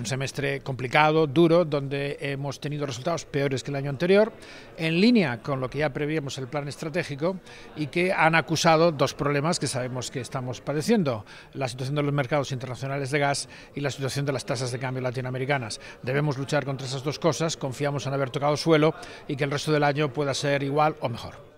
Un semestre complicado, duro, donde hemos tenido resultados peores que el año anterior, en línea con lo que ya prevíamos el plan estratégico y que han acusado dos problemas que sabemos que estamos padeciendo, la situación de los mercados internacionales de gas y la situación de las tasas de cambio latinoamericanas. Debemos luchar contra esas dos cosas, confiamos en haber tocado suelo y que el resto del año pueda ser igual o mejor.